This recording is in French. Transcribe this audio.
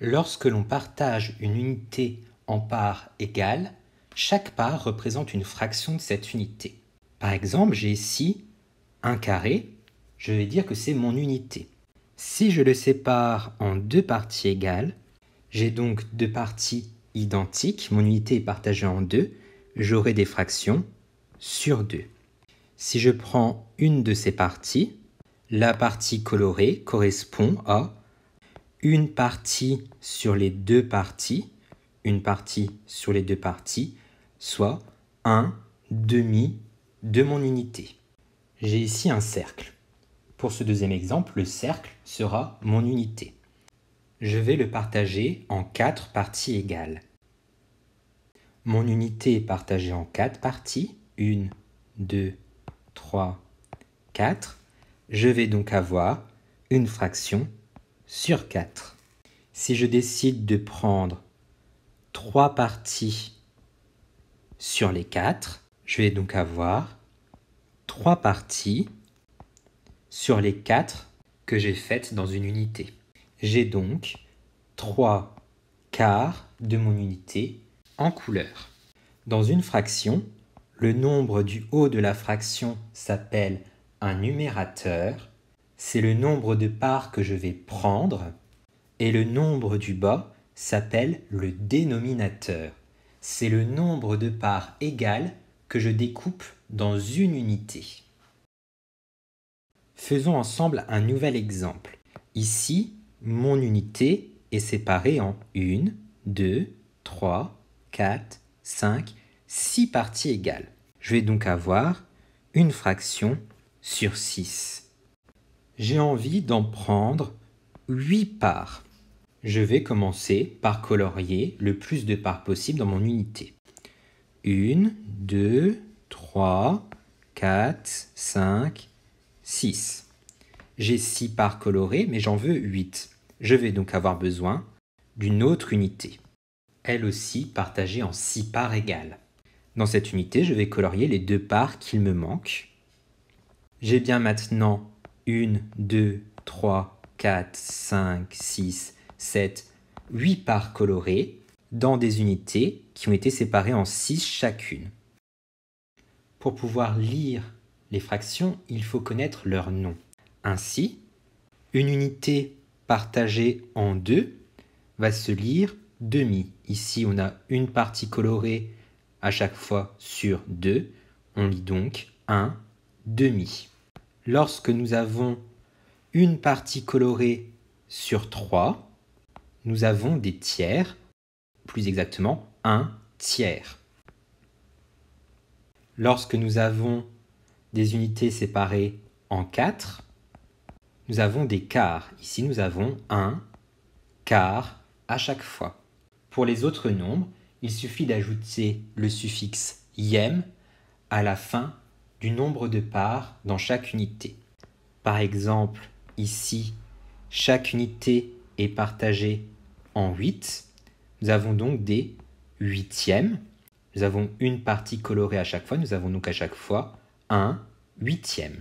Lorsque l'on partage une unité en parts égales, chaque part représente une fraction de cette unité. Par exemple, j'ai ici un carré, je vais dire que c'est mon unité. Si je le sépare en deux parties égales, j'ai donc deux parties identiques, mon unité est partagée en deux, j'aurai des fractions sur deux. Si je prends une de ces parties, la partie colorée correspond à une partie sur les deux parties, une partie sur les deux parties, soit un demi de mon unité. J'ai ici un cercle. Pour ce deuxième exemple, le cercle sera mon unité. Je vais le partager en quatre parties égales. Mon unité est partagée en quatre parties. Une, 2, 3, 4. Je vais donc avoir une fraction sur 4. Si je décide de prendre 3 parties sur les 4, je vais donc avoir 3 parties sur les 4 que j'ai faites dans une unité. J'ai donc 3 quarts de mon unité en couleur. Dans une fraction, le nombre du haut de la fraction s'appelle un numérateur c'est le nombre de parts que je vais prendre, et le nombre du bas s'appelle le dénominateur. C'est le nombre de parts égales que je découpe dans une unité. Faisons ensemble un nouvel exemple. Ici, mon unité est séparée en une, deux, trois, quatre, cinq, 6 parties égales. Je vais donc avoir une fraction sur 6 j'ai envie d'en prendre 8 parts. Je vais commencer par colorier le plus de parts possible dans mon unité. 1, 2, 3, 4, 5, 6. J'ai 6 parts colorées, mais j'en veux 8. Je vais donc avoir besoin d'une autre unité, elle aussi partagée en 6 parts égales. Dans cette unité, je vais colorier les deux parts qu'il me manque. J'ai bien maintenant 1, 2, 3, 4, 5, 6, 7, 8 parts colorées dans des unités qui ont été séparées en 6 chacune. Pour pouvoir lire les fractions, il faut connaître leur nom. Ainsi, une unité partagée en 2 va se lire demi. Ici, on a une partie colorée à chaque fois sur 2. On lit donc 1, demi lorsque nous avons une partie colorée sur 3, nous avons des tiers, plus exactement un tiers. Lorsque nous avons des unités séparées en 4, nous avons des quarts. Ici, nous avons un quart à chaque fois. Pour les autres nombres, il suffit d'ajouter le suffixe yem à la fin du nombre de parts dans chaque unité. Par exemple, ici, chaque unité est partagée en 8. Nous avons donc des huitièmes. Nous avons une partie colorée à chaque fois. Nous avons donc à chaque fois un huitième.